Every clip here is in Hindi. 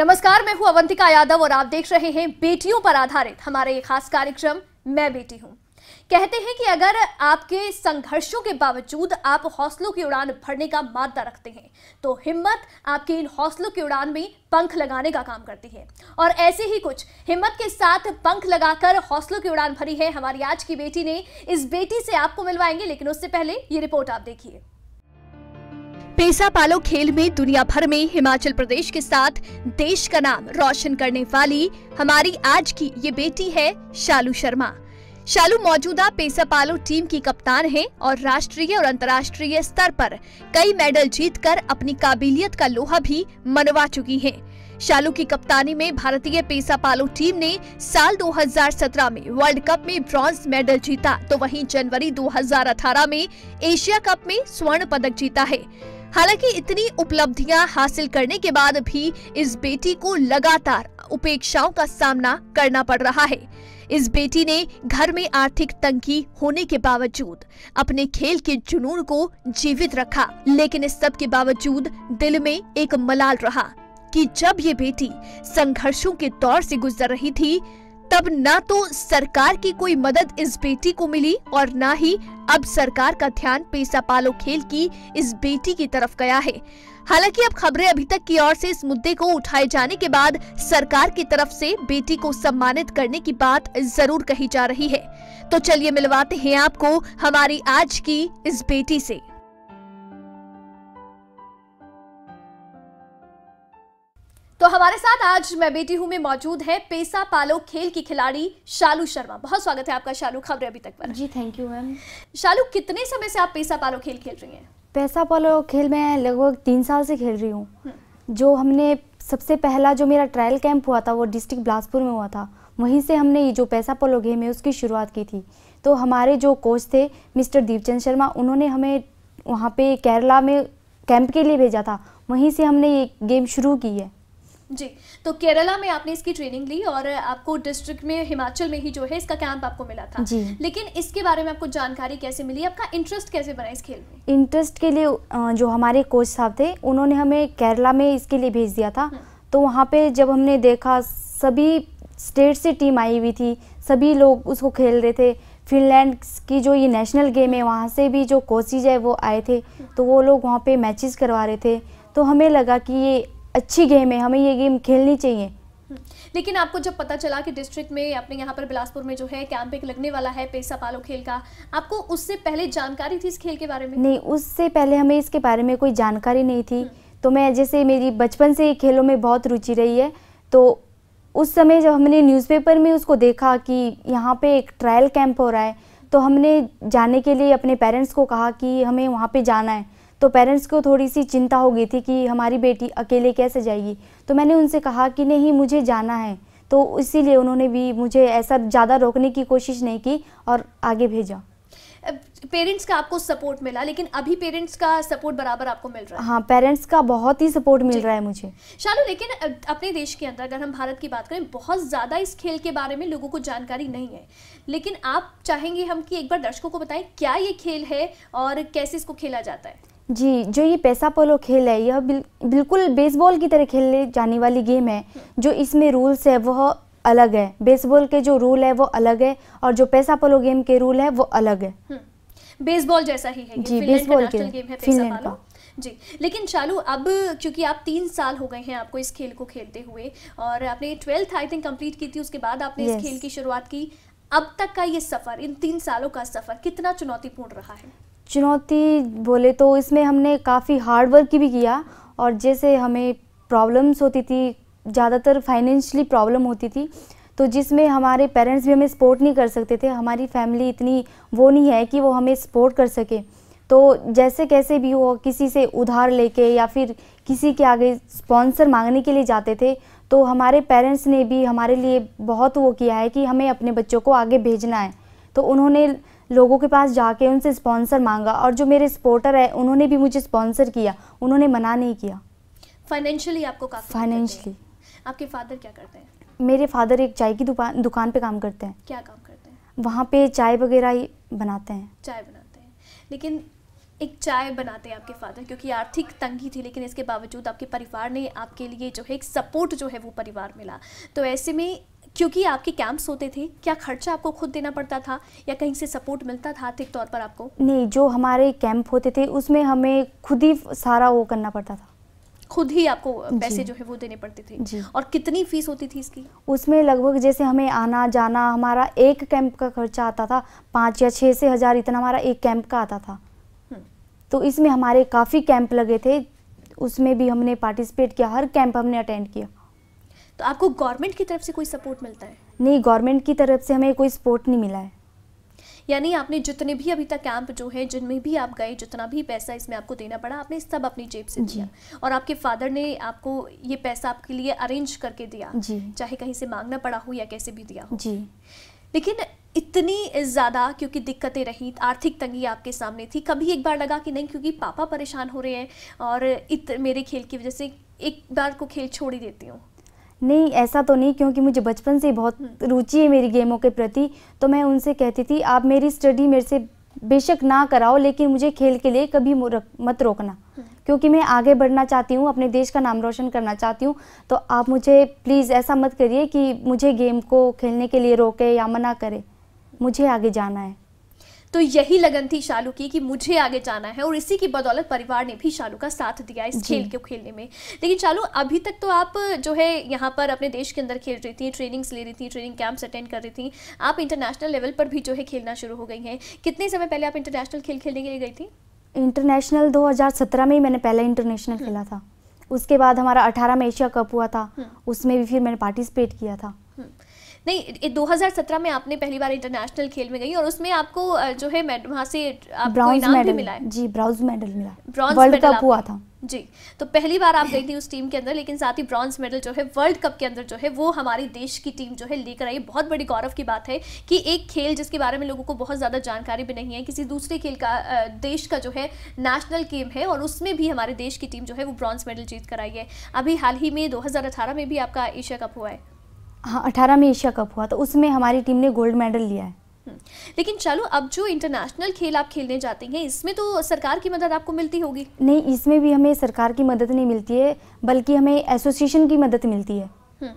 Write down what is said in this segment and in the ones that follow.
नमस्कार मैं हूं अवंतिका यादव और आप देख रहे हैं बेटियों पर आधारित हमारा ये खास कार्यक्रम मैं बेटी हूं कहते हैं कि अगर आपके संघर्षों के बावजूद आप हौसलों की उड़ान भरने का मादा रखते हैं तो हिम्मत आपके इन हौसलों की उड़ान में पंख लगाने का काम करती है और ऐसे ही कुछ हिम्मत के साथ पंख लगाकर हौसलों की उड़ान भरी है हमारी आज की बेटी ने इस बेटी से आपको मिलवाएंगे लेकिन उससे पहले ये रिपोर्ट आप देखिए पेशा पालो खेल में दुनिया भर में हिमाचल प्रदेश के साथ देश का नाम रोशन करने वाली हमारी आज की ये बेटी है शालू शर्मा शालू मौजूदा पेशा पालो टीम की कप्तान हैं और राष्ट्रीय और अंतर्राष्ट्रीय स्तर पर कई मेडल जीतकर अपनी काबिलियत का लोहा भी मनवा चुकी हैं। शालू की कप्तानी में भारतीय पेशा पालो टीम ने साल 2017 में वर्ल्ड कप में ब्रॉन्ज मेडल जीता तो वहीं जनवरी 2018 में एशिया कप में स्वर्ण पदक जीता है हालांकि इतनी उपलब्धियां हासिल करने के बाद भी इस बेटी को लगातार उपेक्षाओं का सामना करना पड़ रहा है इस बेटी ने घर में आर्थिक तंगी होने के बावजूद अपने खेल के जुनून को जीवित रखा लेकिन इस सब के बावजूद दिल में एक मलाल रहा कि जब ये बेटी संघर्षों के दौर से गुजर रही थी तब ना तो सरकार की कोई मदद इस बेटी को मिली और ना ही अब सरकार का ध्यान पेशा पालो खेल की इस बेटी की तरफ गया है हालांकि अब खबरें अभी तक की ओर से इस मुद्दे को उठाए जाने के बाद सरकार की तरफ से बेटी को सम्मानित करने की बात जरूर कही जा रही है तो चलिए मिलवाते हैं आपको हमारी आज की इस बेटी से तो हमारे साथ आज मैं बेटी हूं में मौजूद है पेसा पालो खेल की खिलाड़ी शालू शर्मा बहुत स्वागत है आपका शालू खबरें अभी तक पर जी थैंक यू मैम शालू कितने समय से आप पेसा पालो खेल खेल रही हैं पेसा पालो खेल मैं लगभग तीन साल से खेल रही हूँ जो हमने सबसे पहला जो मेरा ट्रायल कैंप हुआ था वो डिस्ट्रिक्ट बिलासपुर में हुआ था वहीं से हमने ये जो पैसा पोलो गेम है उसकी शुरुआत की थी तो हमारे जो कोच थे मिस्टर दीपचंद शर्मा उन्होंने हमें वहाँ पे केरला में कैंप के लिए भेजा था वहीं से हमने ये गेम शुरू की है जी तो केरला में आपने इसकी ट्रेनिंग ली और आपको डिस्ट्रिक्ट में हिमाचल में ही जो है इसका कैंप आपको मिला था जी लेकिन इसके बारे में आपको जानकारी कैसे मिली आपका इंटरेस्ट कैसे बना इस खेल में इंटरेस्ट के लिए जो हमारे कोच साहब थे उन्होंने हमें केरला में इसके लिए भेज दिया था हम्म। तो वहाँ पे जब हमने देखा सभी स्टेट से टीम आई हुई थी सभी लोग उसको खेल रहे थे फिनलैंड की जो ये नेशनल गेम है वहाँ से भी जो कोचिज है वो आए थे हम्म। तो वो लोग वहाँ पे मैचेस करवा रहे थे तो हमें लगा कि ये अच्छी गेम है हमें ये गेम खेलनी चाहिए हम्म। लेकिन आपको जब पता चला कि डिस्ट्रिक्ट में अपने यहाँ पर बिलासपुर में जो है कैंप एक लगने वाला है पेसा पालो खेल का आपको उससे पहले जानकारी थी इस खेल के बारे में नहीं उससे पहले हमें इसके बारे में कोई जानकारी नहीं थी हम्म। तो मैं जैसे मेरी बचपन से खेलों में बहुत रुचि रही है तो उस समय जब हमने न्यूज़पेपर में उसको देखा कि यहाँ पे एक ट्रायल कैंप हो रहा है तो हमने जाने के लिए अपने पेरेंट्स को कहा कि हमें वहाँ पे जाना है तो पेरेंट्स को थोड़ी सी चिंता हो गई थी कि हमारी बेटी अकेले कैसे जाएगी तो मैंने उनसे कहा कि नहीं मुझे जाना है तो इसीलिए उन्होंने भी मुझे ऐसा ज़्यादा रोकने की कोशिश नहीं की और आगे भेजा पेरेंट्स का आपको सपोर्ट मिला लेकिन अभी पेरेंट्स का सपोर्ट बराबर आपको मिल रहा है हाँ पेरेंट्स का बहुत ही सपोर्ट मिल रहा है मुझे शालू लेकिन अपने देश के अंदर अगर हम भारत की बात करें बहुत ज़्यादा इस खेल के बारे में लोगों को जानकारी नहीं है लेकिन आप चाहेंगे हम कि एक बार दर्शकों को बताएं क्या ये खेल है और कैसे इसको खेला जाता है जी जो ये पैसा पोलो खेल है यह बिल, बिल्कुल बेसबॉल की तरह खेले जाने वाली गेम है जो इसमें रूल्स है वह अलग है बेसबॉल के जो रूल है वो अलग है और जो पैसा पोलो गेम के रूल है वो अलग है बेसबॉल हम्म। जैसा ही है जी बेसबॉल के गेम है फिनलैंड का जी लेकिन चालू अब क्योंकि आप तीन साल हो गए हैं आपको इस खेल को खेलते हुए और आपने ट्वेल्थ आई थिंक कंप्लीट की थी उसके बाद आपने yes. इस खेल की शुरुआत की अब तक का ये सफर इन तीन सालों का सफर कितना चुनौतीपूर्ण रहा है चुनौती बोले तो इसमें हमने काफ़ी हार्ड वर्क भी किया और जैसे हमें प्रॉब्लम्स होती थी ज़्यादातर फाइनेंशली प्रॉब्लम होती थी तो जिसमें हमारे पेरेंट्स भी हमें सपोर्ट नहीं कर सकते थे हमारी फैमिली इतनी वो नहीं है कि वो हमें सपोर्ट कर सके तो जैसे कैसे भी हो किसी से उधार लेके या फिर किसी के आगे स्पॉन्सर मांगने के लिए जाते थे तो हमारे पेरेंट्स ने भी हमारे लिए बहुत वो किया है कि हमें अपने बच्चों को आगे भेजना है तो उन्होंने लोगों के पास जाके उनसे स्पॉन्सर मांगा और जो मेरे सपोर्टर है उन्होंने भी मुझे स्पॉन्सर किया उन्होंने मना नहीं किया फाइनेंशियली आपको काफ़ी फाइनेंशियली आपके फादर क्या करते हैं मेरे फादर एक चाय की दुकान दुकान पे काम करते हैं क्या काम करते हैं वहाँ पे चाय वगैरह ही बनाते हैं चाय बनाते हैं लेकिन एक चाय बनाते हैं आपके फादर क्योंकि आर्थिक तंगी थी लेकिन इसके बावजूद आपके परिवार ने आपके लिए जो है एक सपोर्ट जो है वो परिवार मिला तो ऐसे में क्योंकि आपके कैंप्स होते थे क्या खर्चा आपको खुद देना पड़ता था या कहीं से सपोर्ट मिलता था आर्थिक तौर पर आपको नहीं जो हमारे कैंप होते थे उसमें हमें खुद ही सारा वो करना पड़ता था खुद ही आपको पैसे जो है वो देने पड़ते थे और कितनी फीस होती थी इसकी उसमें लगभग जैसे हमें आना जाना हमारा एक कैंप का खर्चा आता था पाँच या छः से हज़ार इतना हमारा एक कैंप का आता था हम्म। तो इसमें हमारे काफ़ी कैंप लगे थे उसमें भी हमने पार्टिसिपेट किया हर कैंप हमने अटेंड किया तो आपको गवर्नमेंट की तरफ से कोई सपोर्ट मिलता है नहीं गवर्नमेंट की तरफ से हमें कोई सपोर्ट नहीं मिला है यानी आपने जितने भी अभी तक कैंप जो है जिनमें भी आप गए जितना भी पैसा इसमें आपको देना पड़ा आपने सब अपनी जेब से दिया और आपके फादर ने आपको ये पैसा आपके लिए अरेंज करके दिया जी चाहे कहीं से मांगना पड़ा हो या कैसे भी दिया हो जी लेकिन इतनी ज़्यादा क्योंकि दिक्कतें रही आर्थिक तंगी आपके सामने थी कभी एक बार लगा कि नहीं क्योंकि पापा परेशान हो रहे हैं और इत मेरे खेल की वजह से एक बार को खेल छोड़ ही देती हूँ नहीं ऐसा तो नहीं क्योंकि मुझे बचपन से बहुत हम्म। रुचि है मेरी गेमों के प्रति तो मैं उनसे कहती थी आप मेरी स्टडी मेरे से बेशक ना कराओ लेकिन मुझे खेल के लिए कभी मत रोकना हम्म। क्योंकि मैं आगे बढ़ना चाहती हूँ अपने देश का नाम रोशन करना चाहती हूँ तो आप मुझे प्लीज़ ऐसा मत करिए कि मुझे गेम को खेलने के लिए रोके या मना करे मुझे आगे जाना है तो यही लगन थी शालू की कि मुझे आगे जाना है और इसी की बदौलत परिवार ने भी शालू का साथ दिया इस खेल को खेलने में लेकिन शालू अभी तक तो आप जो है यहाँ पर अपने देश के अंदर खेल रही थी ट्रेनिंग्स ले रही थी ट्रेनिंग कैंप्स अटेंड कर रही थी आप इंटरनेशनल लेवल पर भी जो है खेलना शुरू हो गई हैं कितने समय पहले आप इंटरनेशनल खेल खेलने के लिए गई थी इंटरनेशनल 2017 में ही मैंने पहला इंटरनेशनल हम्म। खेला था उसके बाद हमारा 18 में एशिया कप हुआ था हम्म। उसमें भी फिर मैंने पार्टिसिपेट किया था हम्म। नहीं दो सत्रह में आपने पहली बार इंटरनेशनल खेल में गई और उसमें आपको जो है वहाँ से आपको मेडल मिला है जी ब्रॉन्ज मेडल मिला ब्रॉन्ज मेडल हुआ था जी तो पहली बार आप गई थी उस टीम के अंदर लेकिन साथ ही ब्रॉन्ज मेडल जो है वर्ल्ड कप के अंदर जो है वो हमारी देश की टीम जो है लेकर आई बहुत बड़ी गौरव की बात है कि एक खेल जिसके बारे में लोगों को बहुत ज़्यादा जानकारी भी नहीं है किसी दूसरे खेल का देश का जो है नेशनल गेम है और उसमें भी हमारे देश की टीम जो है वो ब्रॉन्ज मेडल जीत कर आई है अभी हाल ही में दो में भी आपका एशिया कप हुआ है हाँ 18 में एशिया कप हुआ तो उसमें हमारी टीम ने गोल्ड मेडल लिया है हम्म, लेकिन चलो अब जो इंटरनेशनल खेल आप खेलने जाते हैं इसमें तो सरकार की मदद आपको मिलती होगी नहीं इसमें भी हमें सरकार की मदद नहीं मिलती है बल्कि हमें एसोसिएशन की मदद मिलती है हम्म।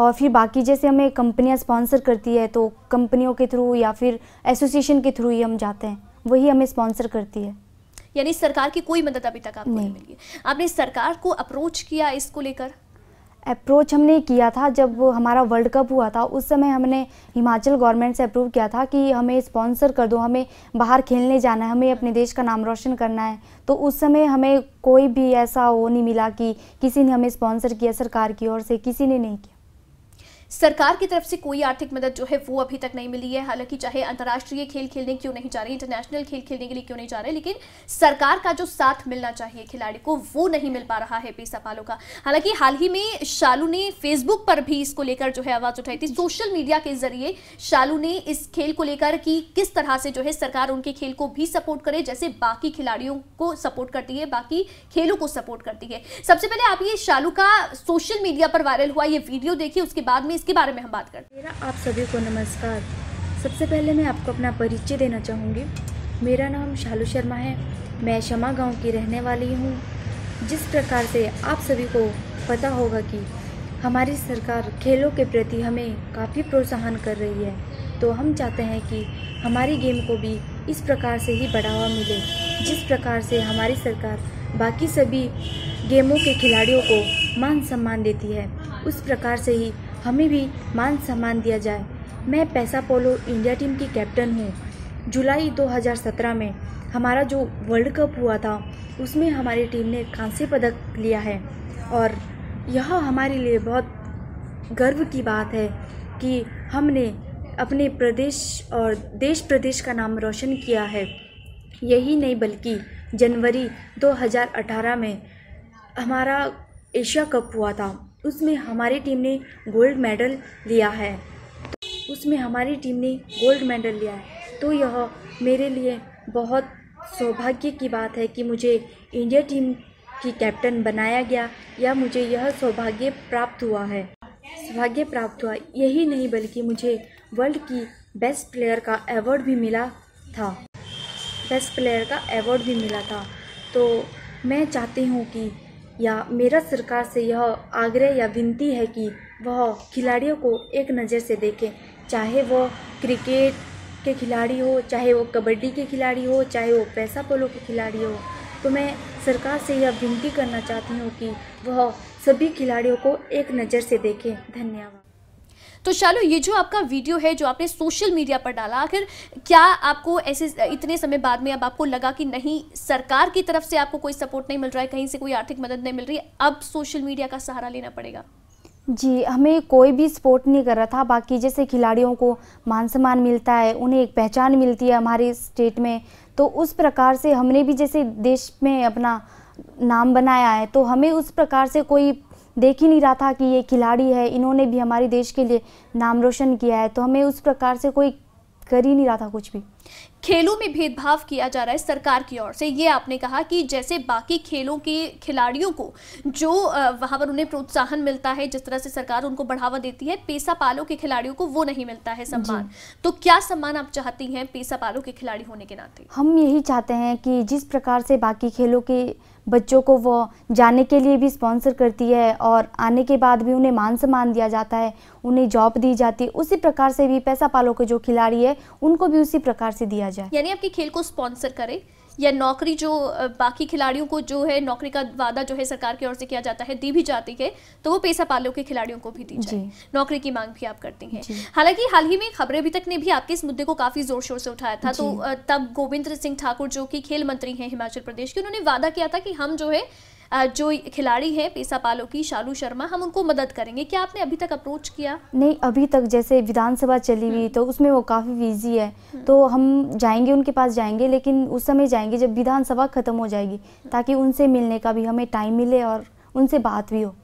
और फिर बाकी जैसे हमें कंपनियां स्पॉन्सर करती है तो कंपनियों के थ्रू या फिर एसोसिएशन के थ्रू ही हम जाते हैं वही हमें स्पॉन्सर करती है यानी सरकार की कोई मदद अभी तक आपको नहीं, नहीं मिली आपने सरकार को अप्रोच किया इसको लेकर अप्रोच हमने किया था जब हमारा वर्ल्ड कप हुआ था उस समय हमने हिमाचल गवर्नमेंट से अप्रूव किया था कि हमें स्पॉन्सर कर दो हमें बाहर खेलने जाना है हमें अपने देश का नाम रोशन करना है तो उस समय हमें कोई भी ऐसा वो नहीं मिला कि किसी ने हमें स्पॉन्सर किया सरकार की ओर से किसी ने नहीं किया सरकार की तरफ से कोई आर्थिक मदद जो है वो अभी तक नहीं मिली है हालांकि चाहे अंतर्राष्ट्रीय खेल खेलने क्यों नहीं जा रहे इंटरनेशनल खेल खेलने के लिए क्यों नहीं जा रहे लेकिन सरकार का जो साथ मिलना चाहिए खिलाड़ी को वो नहीं मिल पा रहा है पेशा पालों का हालांकि हाल ही में शालू ने फेसबुक पर भी इसको लेकर जो है आवाज उठाई थी सोशल मीडिया के जरिए शालू ने इस खेल को लेकर की किस तरह से जो है सरकार उनके खेल को भी सपोर्ट करे जैसे बाकी खिलाड़ियों को सपोर्ट करती है बाकी खेलों को सपोर्ट करती है सबसे पहले आप ये शालू का सोशल मीडिया पर वायरल हुआ ये वीडियो देखिए उसके बाद में इसके बारे में हम बात करते हैं मेरा आप सभी को नमस्कार सबसे पहले मैं आपको अपना परिचय देना चाहूँगी मेरा नाम शालू शर्मा है मैं शमा गाँव की रहने वाली हूँ जिस प्रकार से आप सभी को पता होगा कि हमारी सरकार खेलों के प्रति हमें काफ़ी प्रोत्साहन कर रही है तो हम चाहते हैं कि हमारी गेम को भी इस प्रकार से ही बढ़ावा मिले जिस प्रकार से हमारी सरकार बाकी सभी गेमों के खिलाड़ियों को मान सम्मान देती है उस प्रकार से ही हमें भी मान सम्मान दिया जाए मैं पैसा पोलो इंडिया टीम की कैप्टन हूँ जुलाई 2017 में हमारा जो वर्ल्ड कप हुआ था उसमें हमारी टीम ने कांस्य पदक लिया है और यह हमारे लिए बहुत गर्व की बात है कि हमने अपने प्रदेश और देश प्रदेश का नाम रोशन किया है यही नहीं बल्कि जनवरी 2018 में हमारा एशिया कप हुआ था उसमें हमारी टीम ने गोल्ड मेडल लिया है उसमें हमारी टीम ने गोल्ड मेडल लिया है तो यह मेरे लिए बहुत सौभाग्य की बात है कि मुझे इंडिया टीम की कैप्टन बनाया गया या मुझे यह सौभाग्य प्राप्त हुआ है सौभाग्य प्राप्त हुआ यही नहीं बल्कि मुझे वर्ल्ड की बेस्ट प्लेयर का अवार्ड भी मिला था बेस्ट प्लेयर का अवार्ड भी मिला था तो मैं चाहती हूँ कि या मेरा सरकार से यह आग्रह या विनती है कि वह खिलाड़ियों को एक नज़र से देखें चाहे वह क्रिकेट के खिलाड़ी हो चाहे वो कबड्डी के खिलाड़ी हो चाहे वो पैसा पोलो के खिलाड़ी हो तो मैं सरकार से यह विनती करना चाहती हूँ कि वह सभी खिलाड़ियों को एक नज़र से देखें धन्यवाद तो चलो ये जो आपका वीडियो है जो आपने सोशल मीडिया पर डाला आखिर क्या आपको ऐसे इतने समय बाद में अब आपको लगा कि नहीं सरकार की तरफ से आपको कोई सपोर्ट नहीं मिल रहा है कहीं से कोई आर्थिक मदद नहीं मिल रही है अब सोशल मीडिया का सहारा लेना पड़ेगा जी हमें कोई भी सपोर्ट नहीं कर रहा था बाकी जैसे खिलाड़ियों को मान सम्मान मिलता है उन्हें एक पहचान मिलती है हमारे स्टेट में तो उस प्रकार से हमने भी जैसे देश में अपना नाम बनाया है तो हमें उस प्रकार से कोई देख ही नहीं रहा था कि ये खिलाड़ी है इन्होंने भी हमारे देश के लिए नाम रोशन किया है तो हमें उस प्रकार से कोई कर ही नहीं रहा था कुछ भी खेलों में भेदभाव किया जा रहा है सरकार की ओर से ये आपने कहा कि जैसे बाकी खेलों के खिलाड़ियों को जो वहाँ पर उन्हें प्रोत्साहन मिलता है जिस तरह से सरकार उनको बढ़ावा देती है पेशा पालों के खिलाड़ियों को वो नहीं मिलता है सम्मान तो क्या सम्मान आप चाहती हैं पेशा पालों के खिलाड़ी होने के नाते हम यही चाहते हैं कि जिस प्रकार से बाकी खेलों के बच्चों को वो जाने के लिए भी स्पॉन्सर करती है और आने के बाद भी उन्हें मान सम्मान दिया जाता है उन्हें जॉब दी जाती है उसी प्रकार से भी पैसा पालों के जो खिलाड़ी है उनको भी उसी प्रकार सरकार से दिया जाए यानी आपके खेल को स्पॉन्सर करे या नौकरी जो बाकी खिलाड़ियों को जो है नौकरी का वादा जो है सरकार की ओर से किया जाता है दी भी जाती है तो वो पैसा पालों के खिलाड़ियों को भी दी जाए नौकरी की मांग भी आप करती हैं हालांकि हाल ही में खबरें अभी तक ने भी आपके इस मुद्दे को काफी जोर शोर से उठाया था तो तब गोविंद सिंह ठाकुर जो की खेल मंत्री है हिमाचल प्रदेश के उन्होंने वादा किया था कि हम जो है जो खिलाड़ी हैं पेशा पालो की शालू शर्मा हम उनको मदद करेंगे क्या आपने अभी तक अप्रोच किया नहीं अभी तक जैसे विधानसभा चली हुई हम्म। तो उसमें वो काफ़ी बिजी है हम्म। तो हम जाएंगे उनके पास जाएंगे लेकिन उस समय जाएंगे जब विधानसभा ख़त्म हो जाएगी ताकि उनसे मिलने का भी हमें टाइम मिले और उनसे बात भी हो